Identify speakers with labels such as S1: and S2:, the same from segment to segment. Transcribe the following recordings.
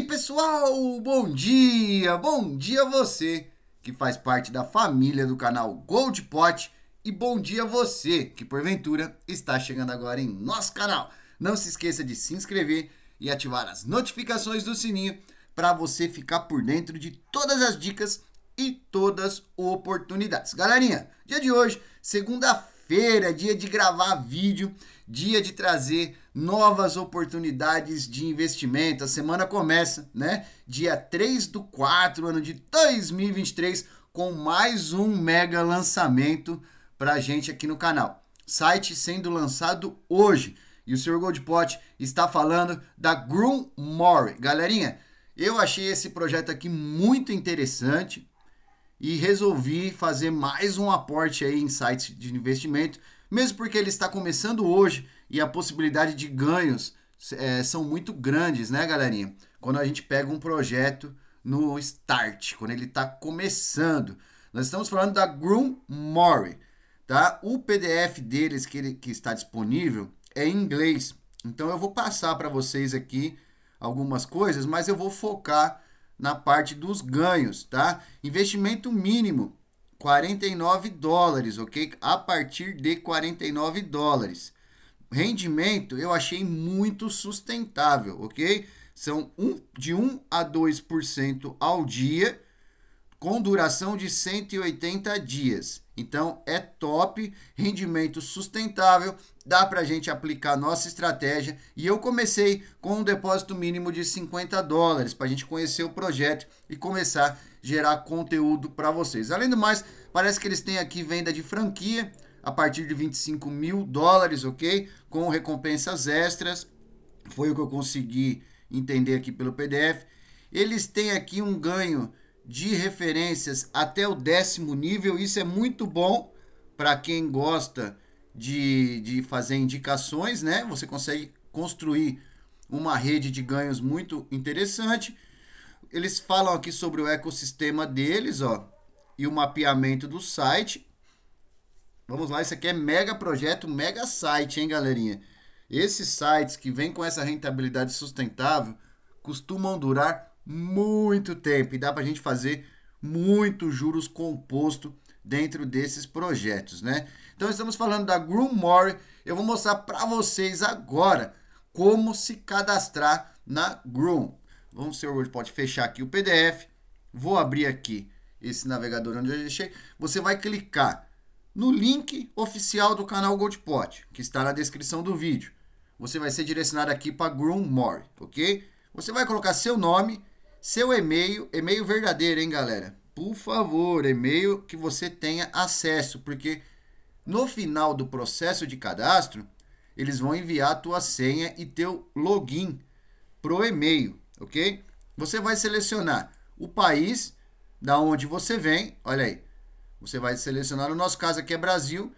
S1: aí, pessoal? Bom dia! Bom dia você que faz parte da família do canal Gold Pot e bom dia você que porventura está chegando agora em nosso canal. Não se esqueça de se inscrever e ativar as notificações do sininho para você ficar por dentro de todas as dicas e todas as oportunidades. Galerinha, dia de hoje, segunda-feira, feira dia de gravar vídeo, dia de trazer novas oportunidades de investimento. A semana começa, né? Dia 3 do 4, ano de 2023, com mais um mega lançamento para a gente aqui no canal. Site sendo lançado hoje. E o Sr. Goldpot está falando da Groom Mori. Galerinha, eu achei esse projeto aqui muito interessante e resolvi fazer mais um aporte aí em sites de investimento, mesmo porque ele está começando hoje e a possibilidade de ganhos é, são muito grandes, né, galerinha? Quando a gente pega um projeto no start, quando ele está começando. Nós estamos falando da Groom Mori, tá? O PDF deles que, ele, que está disponível é em inglês. Então eu vou passar para vocês aqui algumas coisas, mas eu vou focar na parte dos ganhos, tá? Investimento mínimo 49 dólares, ok? A partir de 49 dólares. Rendimento eu achei muito sustentável, ok? São um, de 1 a 2% ao dia, com duração de 180 dias. Então é top, rendimento sustentável, dá para a gente aplicar nossa estratégia. E eu comecei com um depósito mínimo de 50 dólares para a gente conhecer o projeto e começar a gerar conteúdo para vocês. Além do mais, parece que eles têm aqui venda de franquia a partir de 25 mil dólares, ok? Com recompensas extras, foi o que eu consegui entender aqui pelo PDF. Eles têm aqui um ganho de referências até o décimo nível. Isso é muito bom para quem gosta de, de fazer indicações, né? Você consegue construir uma rede de ganhos muito interessante. Eles falam aqui sobre o ecossistema deles, ó, e o mapeamento do site. Vamos lá, isso aqui é mega projeto, mega site, hein, galerinha? Esses sites que vêm com essa rentabilidade sustentável costumam durar muito tempo e dá para a gente fazer muitos juros composto dentro desses projetos, né? Então estamos falando da Groommore, eu vou mostrar para vocês agora como se cadastrar na Groom. Vamos ver, hoje pode fechar aqui o PDF, vou abrir aqui esse navegador onde eu deixei, você vai clicar no link oficial do canal Goldpot, que está na descrição do vídeo. Você vai ser direcionado aqui para More, ok? Você vai colocar seu nome, seu e-mail, e-mail verdadeiro, hein, galera? Por favor, e-mail que você tenha acesso, porque no final do processo de cadastro, eles vão enviar a tua senha e teu login pro e-mail, ok? Você vai selecionar o país da onde você vem, olha aí. Você vai selecionar, no nosso caso aqui é Brasil,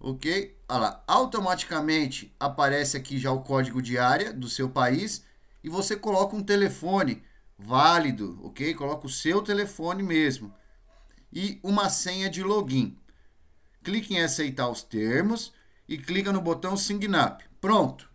S1: ok? Olha lá, automaticamente aparece aqui já o código de área do seu país e você coloca um telefone válido, ok? Coloca o seu telefone mesmo. E uma senha de login. Clique em aceitar os termos e clica no botão Sign Up. Pronto.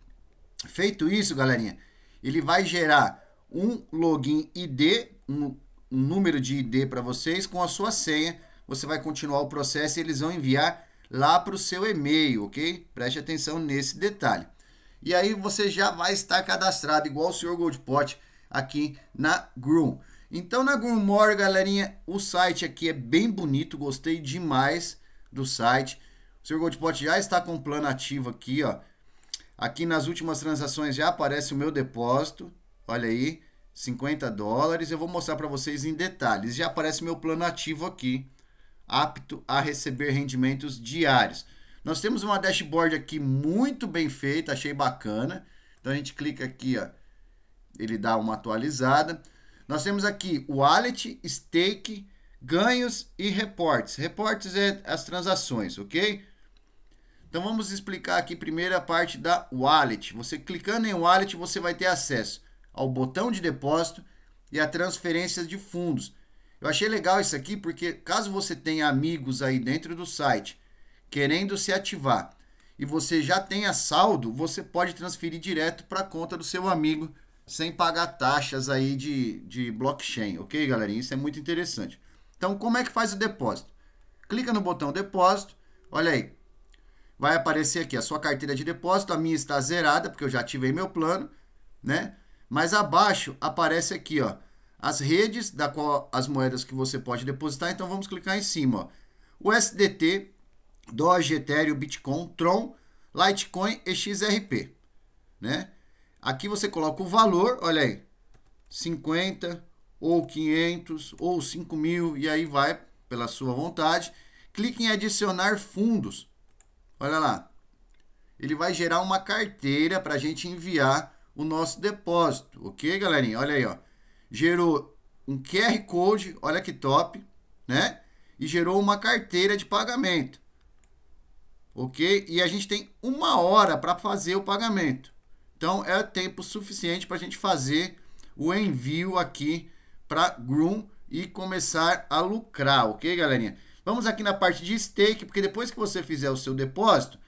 S1: Feito isso, galerinha, ele vai gerar um login ID, um, um número de ID para vocês com a sua senha. Você vai continuar o processo e eles vão enviar lá para o seu e-mail, ok? Preste atenção nesse detalhe. E aí você já vai estar cadastrado, igual o senhor Goldpot aqui na Groom. Então na Groomore, galerinha, o site aqui é bem bonito, gostei demais do site. O Sr. Goldpot já está com o plano ativo aqui, ó. Aqui nas últimas transações já aparece o meu depósito, olha aí, 50 dólares. Eu vou mostrar para vocês em detalhes. Já aparece meu plano ativo aqui, apto a receber rendimentos diários. Nós temos uma dashboard aqui muito bem feita, achei bacana. Então a gente clica aqui, ó, ele dá uma atualizada. Nós temos aqui wallet, stake, ganhos e reportes. Reportes é as transações, ok? Então vamos explicar aqui primeiro a parte da wallet. Você clicando em wallet, você vai ter acesso ao botão de depósito e a transferência de fundos. Eu achei legal isso aqui porque caso você tenha amigos aí dentro do site querendo se ativar e você já tenha saldo, você pode transferir direto para a conta do seu amigo sem pagar taxas aí de, de blockchain, ok, galerinha? Isso é muito interessante. Então, como é que faz o depósito? Clica no botão depósito, olha aí. Vai aparecer aqui a sua carteira de depósito, a minha está zerada, porque eu já ativei meu plano, né? Mas abaixo aparece aqui, ó, as redes da qual as moedas que você pode depositar. Então vamos clicar em cima, ó. O SDT, Doge, Ethereum, Bitcoin, Tron, Litecoin e XRP, né? Aqui você coloca o valor, olha aí, 50 ou 500 ou 5 mil e aí vai pela sua vontade. Clique em adicionar fundos. Olha lá, ele vai gerar uma carteira para a gente enviar o nosso depósito, ok, galerinha? Olha aí, ó, gerou um QR Code, olha que top, né? E gerou uma carteira de pagamento, ok? E a gente tem uma hora para fazer o pagamento. Então é tempo suficiente para a gente fazer o envio aqui para Groom e começar a lucrar, ok, galerinha? Vamos aqui na parte de stake, porque depois que você fizer o seu depósito,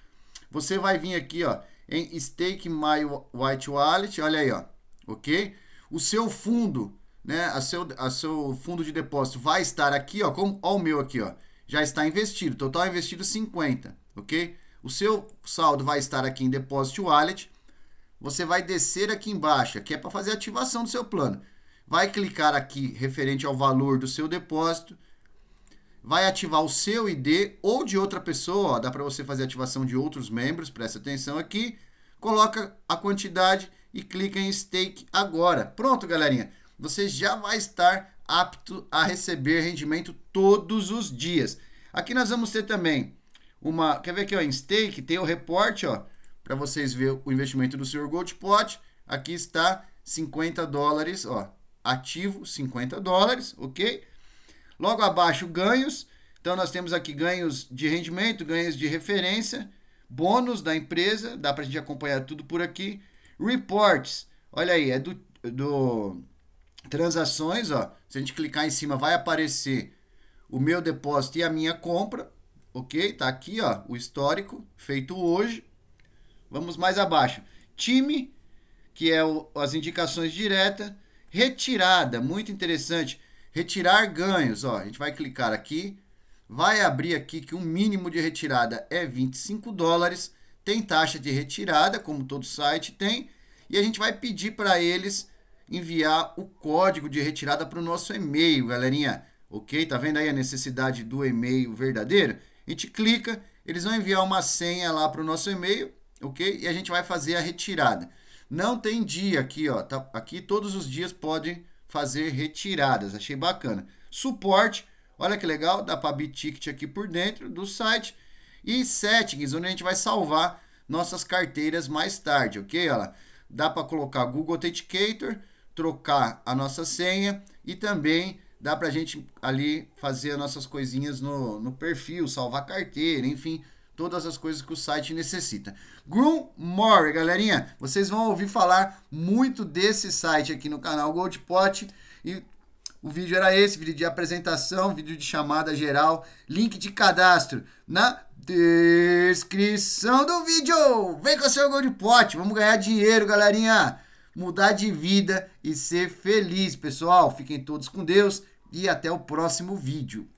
S1: você vai vir aqui, ó, em Stake My White Wallet, olha aí, ó, ok? O seu fundo, né, a seu, a seu fundo de depósito vai estar aqui, ó, como, ó o meu aqui, ó, já está investido, total investido 50, ok? O seu saldo vai estar aqui em Deposit Wallet, você vai descer aqui embaixo, que é para fazer a ativação do seu plano. Vai clicar aqui referente ao valor do seu depósito. Vai ativar o seu ID ou de outra pessoa. Ó, dá para você fazer ativação de outros membros, presta atenção aqui. Coloca a quantidade e clica em Stake agora. Pronto, galerinha. Você já vai estar apto a receber rendimento todos os dias. Aqui nós vamos ter também uma... Quer ver aqui, ó, em Stake tem o reporte, ó para vocês verem o investimento do Sr. Goldpot, Aqui está 50 dólares, ó, ativo 50 dólares, ok? Logo abaixo, ganhos. Então, nós temos aqui ganhos de rendimento, ganhos de referência, bônus da empresa, dá para a gente acompanhar tudo por aqui. Reports, olha aí, é do, do transações, ó. Se a gente clicar em cima, vai aparecer o meu depósito e a minha compra, ok? Tá aqui, ó, o histórico feito hoje. Vamos mais abaixo. Time, que é o, as indicações diretas. Retirada, muito interessante. Retirar ganhos, ó. A gente vai clicar aqui. Vai abrir aqui que o um mínimo de retirada é 25 dólares. Tem taxa de retirada, como todo site tem. E a gente vai pedir para eles enviar o código de retirada para o nosso e-mail, galerinha. Ok? Tá vendo aí a necessidade do e-mail verdadeiro? A gente clica, eles vão enviar uma senha lá para o nosso e-mail ok? E a gente vai fazer a retirada. Não tem dia aqui, ó. Tá, aqui todos os dias pode fazer retiradas. Achei bacana. Suporte, olha que legal, dá para ticket aqui por dentro do site. E settings, onde a gente vai salvar nossas carteiras mais tarde, ok? Olha Dá para colocar Google Authenticator, trocar a nossa senha e também dá para a gente ali fazer as nossas coisinhas no, no perfil, salvar carteira, enfim, todas as coisas que o site necessita. more, galerinha, vocês vão ouvir falar muito desse site aqui no canal Goldpot e o vídeo era esse, vídeo de apresentação, vídeo de chamada geral, link de cadastro na descrição do vídeo. Vem com o seu Goldpot, vamos ganhar dinheiro, galerinha. Mudar de vida e ser feliz, pessoal. Fiquem todos com Deus e até o próximo vídeo.